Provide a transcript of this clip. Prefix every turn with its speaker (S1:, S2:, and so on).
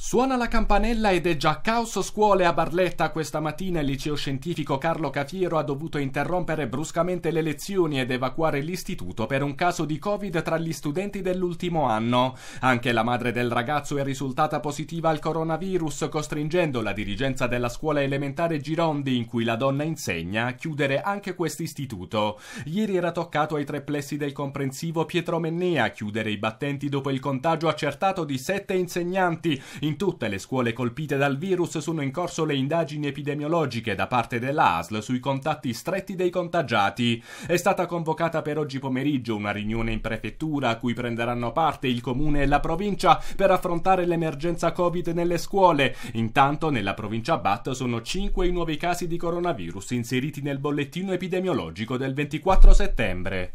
S1: Suona la campanella ed è già caos scuole a Barletta. Questa mattina il liceo scientifico Carlo Cafiero ha dovuto interrompere bruscamente le lezioni ed evacuare l'istituto per un caso di Covid tra gli studenti dell'ultimo anno. Anche la madre del ragazzo è risultata positiva al coronavirus, costringendo la dirigenza della scuola elementare Girondi, in cui la donna insegna, a chiudere anche quest'istituto. Ieri era toccato ai tre plessi del comprensivo Pietro Mennea chiudere i battenti dopo il contagio accertato di sette insegnanti in tutte le scuole colpite dal virus sono in corso le indagini epidemiologiche da parte dell'ASL sui contatti stretti dei contagiati. È stata convocata per oggi pomeriggio una riunione in prefettura a cui prenderanno parte il comune e la provincia per affrontare l'emergenza Covid nelle scuole. Intanto nella provincia Bat sono 5 i nuovi casi di coronavirus inseriti nel bollettino epidemiologico del 24 settembre.